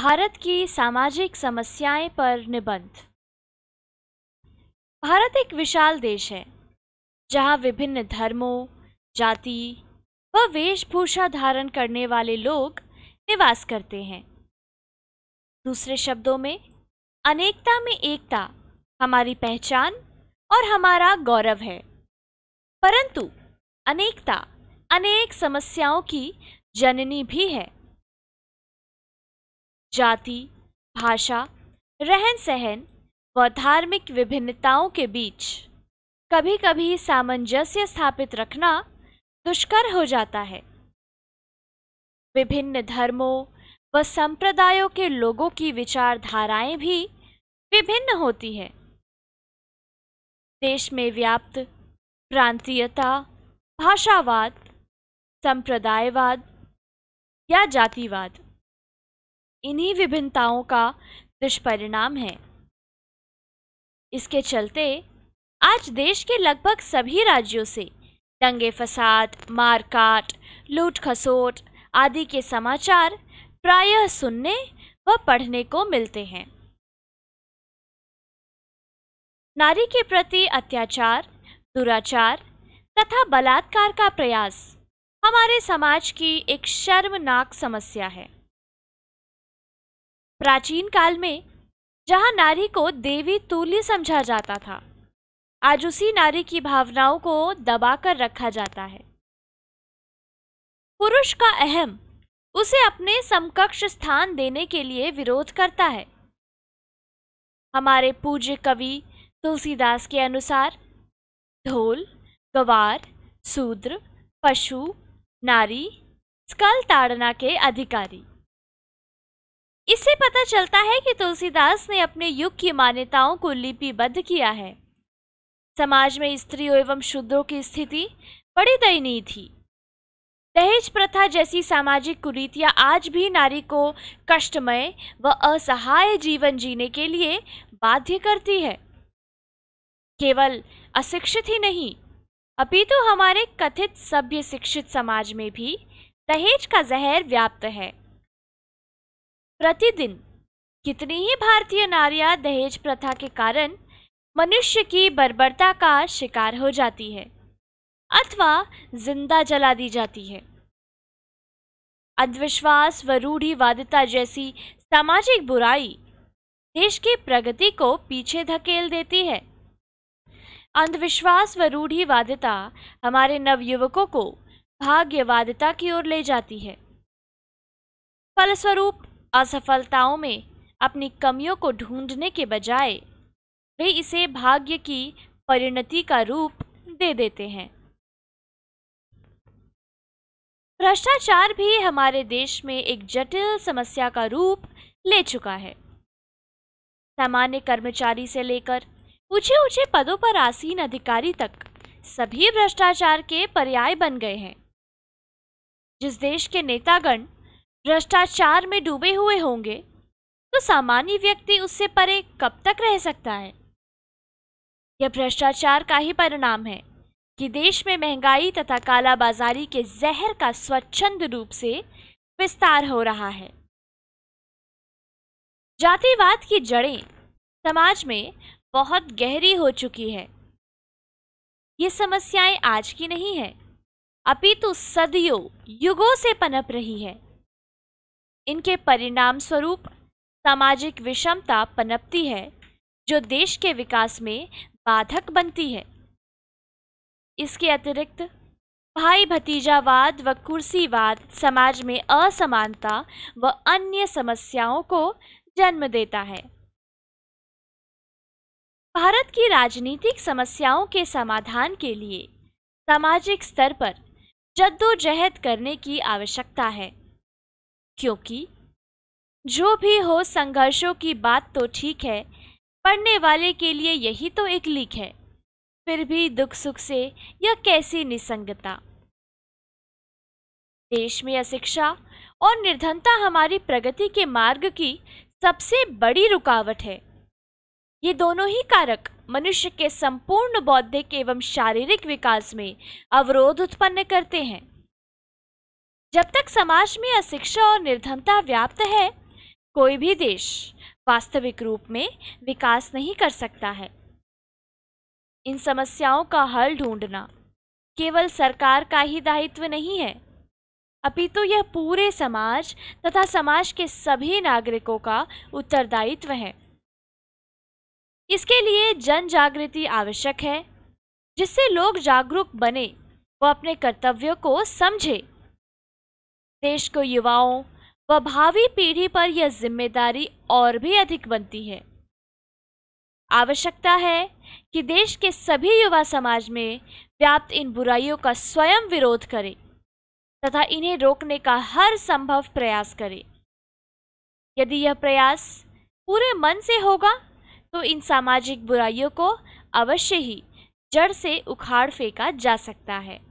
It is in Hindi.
भारत की सामाजिक समस्याएं पर निबंध भारत एक विशाल देश है जहां विभिन्न धर्मों जाति व वेशभूषा धारण करने वाले लोग निवास करते हैं दूसरे शब्दों में अनेकता में एकता हमारी पहचान और हमारा गौरव है परंतु अनेकता अनेक समस्याओं की जननी भी है जाति भाषा रहन सहन व धार्मिक विभिन्नताओं के बीच कभी कभी सामंजस्य स्थापित रखना दुष्कर हो जाता है विभिन्न धर्मों व संप्रदायों के लोगों की विचारधाराएं भी विभिन्न होती है देश में व्याप्त प्रांतीयता भाषावाद संप्रदायवाद या जातिवाद इन्हीं विभिन्नताओं का दुष्परिणाम है इसके चलते आज देश के लगभग सभी राज्यों से दंगे फसाद मारकाट लूट खसोट आदि के समाचार प्रायः सुनने व पढ़ने को मिलते हैं नारी के प्रति अत्याचार दुराचार तथा बलात्कार का प्रयास हमारे समाज की एक शर्मनाक समस्या है प्राचीन काल में जहाँ नारी को देवी तुल्य समझा जाता था आज उसी नारी की भावनाओं को दबाकर रखा जाता है पुरुष का अहम उसे अपने समकक्ष स्थान देने के लिए विरोध करता है हमारे पूज्य कवि तुलसीदास के अनुसार ढोल गवार शूद्र पशु नारी स्कल ताड़ना के अधिकारी इससे पता चलता है कि तुलसीदास ने अपने युग की मान्यताओं को लिपिबद्ध किया है समाज में स्त्रियों एवं शूद्रों की स्थिति बड़ी दयनीय थी दहेज प्रथा जैसी सामाजिक कुरीतियां आज भी नारी को कष्टमय व असहाय जीवन जीने के लिए बाध्य करती है केवल अशिक्षित ही नहीं अपितु तो हमारे कथित सभ्य शिक्षित समाज में भी दहेज का जहर व्याप्त है प्रतिदिन कितनी ही भारतीय नारियां दहेज प्रथा के कारण मनुष्य की बर्बरता का शिकार हो जाती है अथवा जिंदा जला दी जाती है अंधविश्वास व रूढ़िवादिता जैसी सामाजिक बुराई देश की प्रगति को पीछे धकेल देती है अंधविश्वास व रूढ़िवादिता हमारे नवयुवकों को भाग्यवादिता की ओर ले जाती है फलस्वरूप असफलताओं में अपनी कमियों को ढूंढने के बजाय वे इसे भाग्य की परिणति का रूप दे देते हैं भ्रष्टाचार भी हमारे देश में एक जटिल समस्या का रूप ले चुका है सामान्य कर्मचारी से लेकर ऊंचे ऊंचे पदों पर आसीन अधिकारी तक सभी भ्रष्टाचार के पर्याय बन गए हैं जिस देश के नेतागण भ्रष्टाचार में डूबे हुए होंगे तो सामान्य व्यक्ति उससे परे कब तक रह सकता है यह भ्रष्टाचार का ही परिणाम है कि देश में महंगाई तथा कालाबाजारी के जहर का स्वच्छंद रूप से विस्तार हो रहा है जातिवाद की जड़ें समाज में बहुत गहरी हो चुकी है ये समस्याएं आज की नहीं है अपितु सदियों युगों से पनप रही है इनके परिणाम स्वरूप सामाजिक विषमता पनपती है जो देश के विकास में बाधक बनती है इसके अतिरिक्त भाई भतीजावाद व कुर्सीवाद समाज में असमानता व अन्य समस्याओं को जन्म देता है भारत की राजनीतिक समस्याओं के समाधान के लिए सामाजिक स्तर पर जद्दोजहद करने की आवश्यकता है क्योंकि जो भी हो संघर्षों की बात तो ठीक है पढ़ने वाले के लिए यही तो एक लीक है फिर भी दुख सुख से यह कैसी निसंगता देश में अशिक्षा और निर्धनता हमारी प्रगति के मार्ग की सबसे बड़ी रुकावट है ये दोनों ही कारक मनुष्य के संपूर्ण बौद्धिक एवं शारीरिक विकास में अवरोध उत्पन्न करते हैं जब तक समाज में अशिक्षा और निर्धनता व्याप्त है कोई भी देश वास्तविक रूप में विकास नहीं कर सकता है इन समस्याओं का हल ढूंढना केवल सरकार का ही दायित्व नहीं है अपितु तो यह पूरे समाज तथा समाज के सभी नागरिकों का उत्तरदायित्व है इसके लिए जन जागृति आवश्यक है जिससे लोग जागरूक बने वो अपने कर्तव्यों को समझें देश को युवाओं व भावी पीढ़ी पर यह जिम्मेदारी और भी अधिक बनती है आवश्यकता है कि देश के सभी युवा समाज में व्याप्त इन बुराइयों का स्वयं विरोध करें तथा इन्हें रोकने का हर संभव प्रयास करें यदि यह प्रयास पूरे मन से होगा तो इन सामाजिक बुराइयों को अवश्य ही जड़ से उखाड़ फेंका जा सकता है